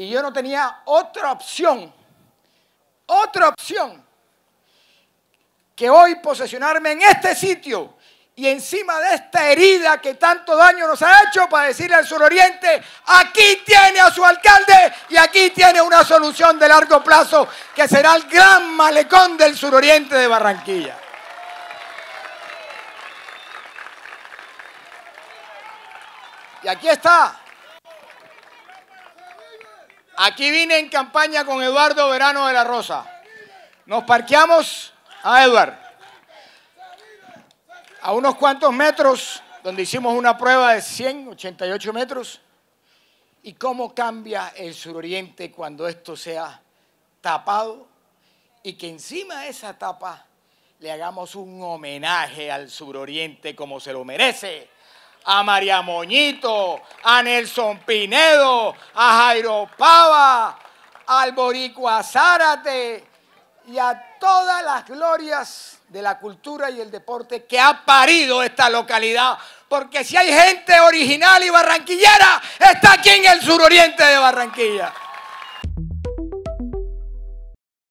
Y yo no tenía otra opción, otra opción, que hoy posesionarme en este sitio y encima de esta herida que tanto daño nos ha hecho para decirle al suroriente, aquí tiene a su alcalde y aquí tiene una solución de largo plazo que será el gran malecón del suroriente de Barranquilla. Y aquí está, Aquí vine en campaña con Eduardo Verano de la Rosa. Nos parqueamos a Eduardo, A unos cuantos metros, donde hicimos una prueba de 188 metros. ¿Y cómo cambia el suroriente cuando esto sea tapado? Y que encima de esa tapa le hagamos un homenaje al suroriente como se lo merece a María Moñito, a Nelson Pinedo, a Jairo Pava, al Boricua Zárate y a todas las glorias de la cultura y el deporte que ha parido esta localidad. Porque si hay gente original y barranquillera, está aquí en el suroriente de Barranquilla.